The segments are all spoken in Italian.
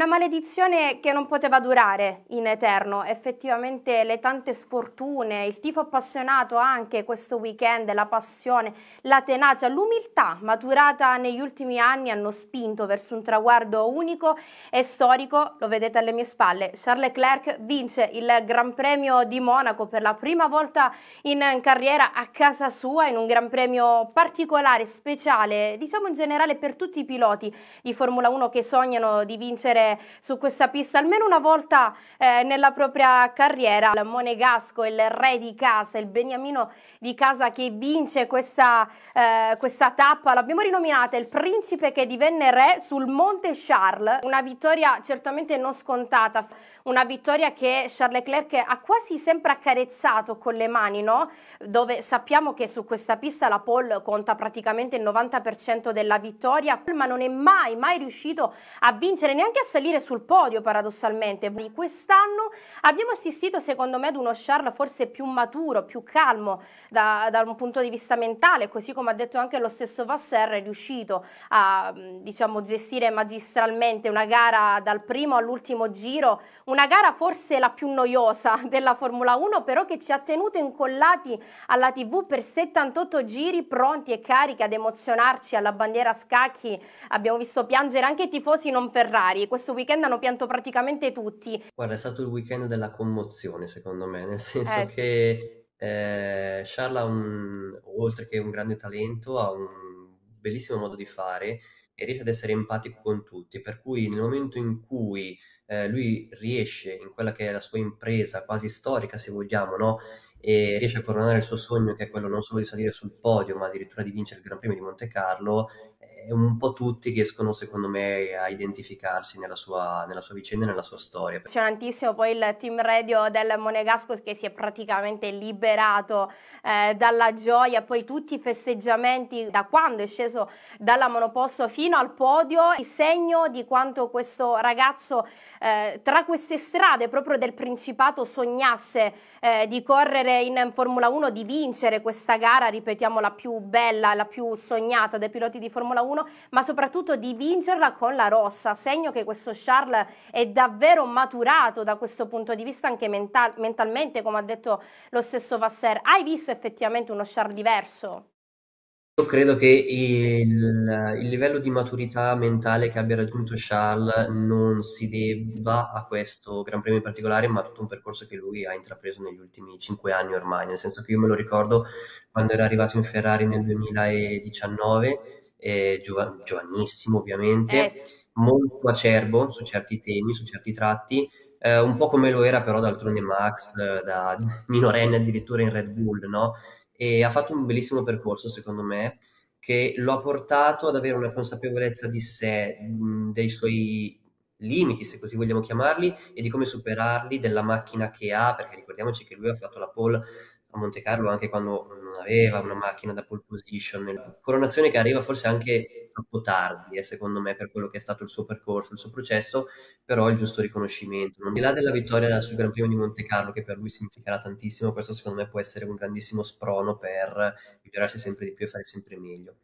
Una maledizione che non poteva durare in eterno, effettivamente le tante sfortune, il tifo appassionato anche questo weekend, la passione, la tenacia, l'umiltà maturata negli ultimi anni hanno spinto verso un traguardo unico e storico, lo vedete alle mie spalle, Charles Leclerc vince il Gran Premio di Monaco per la prima volta in carriera a casa sua in un Gran Premio particolare, speciale, diciamo in generale per tutti i piloti di Formula 1 che sognano di vincere su questa pista almeno una volta eh, nella propria carriera. Il Monegasco, il re di casa, il beniamino di casa che vince questa, eh, questa tappa, l'abbiamo rinominata il principe che divenne re sul Monte Charles, una vittoria certamente non scontata, una vittoria che Charles Leclerc ha quasi sempre accarezzato con le mani, no? dove sappiamo che su questa pista la pole conta praticamente il 90% della vittoria, ma non è mai, mai riuscito a vincere neanche a salire sul podio paradossalmente. Quest'anno abbiamo assistito secondo me ad uno Charles forse più maturo, più calmo da, da, un punto di vista mentale, così come ha detto anche lo stesso Vasser, è riuscito a diciamo, gestire magistralmente una gara dal primo all'ultimo giro, una gara forse la più noiosa della Formula 1, però che ci ha tenuto incollati alla TV per 78 giri pronti e carichi ad emozionarci alla bandiera a scacchi. Abbiamo visto piangere anche i tifosi non Ferrari. Questo questo weekend hanno pianto praticamente tutti. Guarda, è stato il weekend della commozione, secondo me, nel senso eh, che eh, Charla, un, oltre che un grande talento, ha un bellissimo modo di fare e riesce ad essere empatico con tutti, per cui nel momento in cui eh, lui riesce in quella che è la sua impresa quasi storica, se vogliamo, no? e riesce a coronare il suo sogno che è quello non solo di salire sul podio ma addirittura di vincere il Gran Premio di Monte Carlo eh, un po' tutti riescono secondo me a identificarsi nella sua, nella sua vicenda e nella sua storia. Impressionantissimo poi il team radio del Monegasco che si è praticamente liberato eh, dalla gioia, poi tutti i festeggiamenti da quando è sceso dalla monoposto fino al podio, il segno di quanto questo ragazzo eh, tra queste strade proprio del Principato sognasse eh, di correre permettere in Formula 1 di vincere questa gara, ripetiamo la più bella, la più sognata dai piloti di Formula 1, ma soprattutto di vincerla con la rossa, segno che questo Charles è davvero maturato da questo punto di vista anche mental mentalmente, come ha detto lo stesso Vasser. Hai visto effettivamente uno Charles diverso? Io credo che il, il livello di maturità mentale che abbia raggiunto Charles non si debba a questo Gran Premio in particolare, ma a tutto un percorso che lui ha intrapreso negli ultimi cinque anni ormai, nel senso che io me lo ricordo quando era arrivato in Ferrari nel 2019, eh, giova- giovanissimo ovviamente, eh. molto acerbo su certi temi, su certi tratti, eh, un po' come lo era però d'altronde Max, eh, da minorenne addirittura in Red Bull, no? e ha fatto un bellissimo percorso secondo me che lo ha portato ad avere una consapevolezza di sé, dei suoi limiti, se così vogliamo chiamarli, e di come superarli, della macchina che ha, perché ricordiamoci che lui ha fatto la pole a Monte Carlo anche quando non aveva una macchina da pole position. Coronazione che arriva forse anche troppo tardi, eh, secondo me, per quello che è stato il suo percorso, il suo processo, però il giusto riconoscimento. Non di là della vittoria sul Gran Premio di Monte Carlo, che per lui significherà tantissimo, questo secondo me può essere un grandissimo sprono per migliorarsi sempre di più e fare sempre meglio.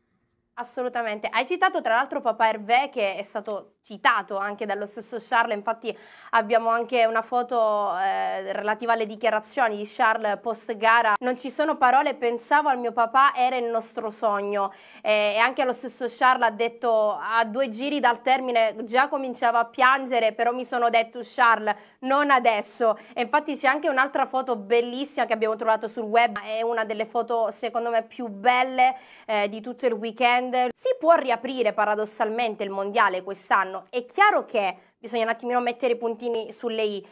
Assolutamente. Hai citato tra l'altro Papà Hervé che è stato citato anche dallo stesso Charles, infatti abbiamo anche una foto eh, relativa alle dichiarazioni di Charles post gara. Non ci sono parole, pensavo al mio papà, era il nostro sogno. Eh, e anche lo stesso Charles ha detto a due giri dal termine già cominciava a piangere, però mi sono detto Charles, non adesso. E infatti c'è anche un'altra foto bellissima che abbiamo trovato sul web, è una delle foto secondo me più belle eh, di tutto il weekend aziende. Si può riaprire paradossalmente il mondiale quest'anno, è chiaro che bisogna un attimino mettere i puntini sulle i.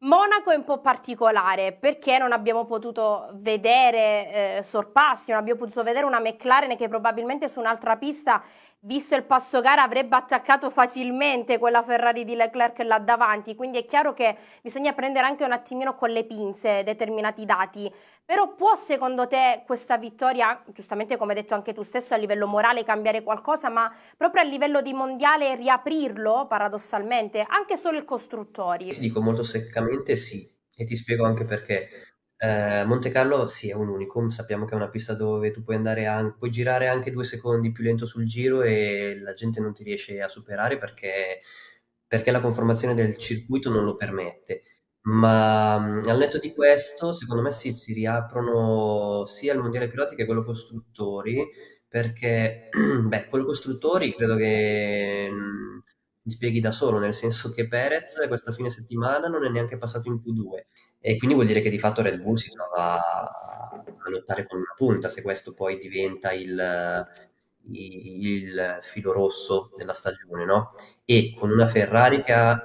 Monaco è un po' particolare perché non abbiamo potuto vedere eh, sorpassi, non abbiamo potuto vedere una McLaren che probabilmente su un'altra pista visto il passo gara, avrebbe attaccato facilmente quella Ferrari di Leclerc là davanti, quindi è chiaro che bisogna prendere anche un attimino con le pinze determinati dati. Però può secondo te questa vittoria, giustamente come hai detto anche tu stesso, a livello morale cambiare qualcosa, ma proprio a livello di mondiale riaprirlo paradossalmente, anche solo il costruttori? Ti dico molto seccamente sì, e ti spiego anche perché. Eh, Monte Carlo sì, è un unicum, sappiamo che è una pista dove tu puoi, andare an- puoi girare anche due secondi più lento sul giro e la gente non ti riesce a superare perché, perché la conformazione del circuito non lo permette. Ma mh, mm, al netto di questo, secondo me sì, si riaprono sia il mondiale piloti che quello costruttori, perché beh, quello costruttori credo che... mh, mm, ti spieghi da solo, nel senso che Perez questa fine settimana non è neanche passato in Q2 e quindi vuol dire che di fatto Red Bull si trova a lottare con una punta se questo poi diventa il, il filo rosso della stagione, no? E con una Ferrari che ha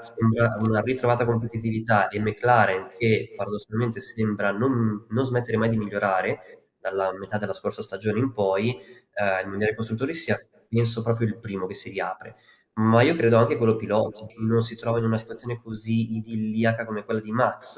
una ritrovata competitività e McLaren che paradossalmente sembra non, non smettere mai di migliorare dalla metà della scorsa stagione in poi, eh, il Mondiale Costruttori sia penso proprio il primo che si riapre ma io credo anche quello pilota, non si trova in una situazione così idilliaca come quella di Max.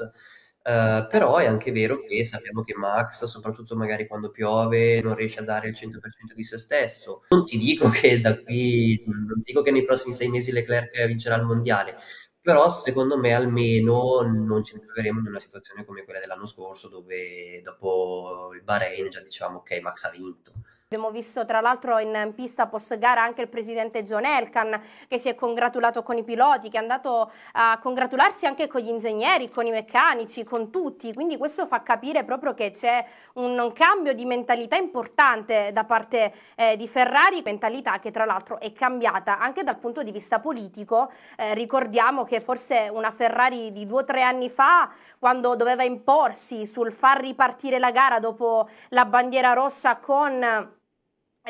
Uh, però è anche vero che sappiamo che Max, soprattutto magari quando piove, non riesce a dare il 100% di se stesso. Non ti dico che da qui, non ti dico che nei prossimi sei mesi Leclerc vincerà il mondiale, però secondo me almeno non ci troveremo in una situazione come quella dell'anno scorso dove dopo il Bahrain già diciamo ok Max ha vinto Abbiamo visto tra l'altro in pista post gara anche il presidente John Elkan che si è congratulato con i piloti, che è andato a congratularsi anche con gli ingegneri, con i meccanici, con tutti, quindi questo fa capire proprio che c'è un cambio di mentalità importante da parte eh, di Ferrari, mentalità che tra l'altro è cambiata anche dal punto di vista politico, eh, ricordiamo che forse una Ferrari di due o tre anni fa quando doveva imporsi sul far ripartire la gara dopo la bandiera rossa con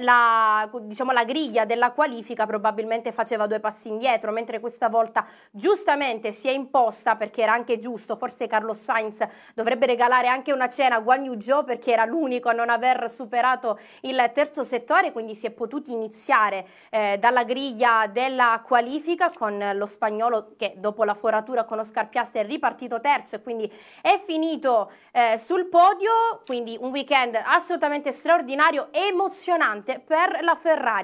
la, diciamo, la, griglia della qualifica probabilmente faceva due passi indietro, mentre questa volta giustamente si è imposta perché era anche giusto, forse Carlo Sainz dovrebbe regalare anche una cena a Guan Yu Zhou perché era l'unico a non aver superato il terzo settore, quindi si è potuti iniziare eh, dalla griglia della qualifica con lo spagnolo che dopo la foratura con Oscar Piastre è ripartito terzo e quindi è finito eh, sul podio, quindi un weekend assolutamente straordinario, emozionante importante per la Ferrari.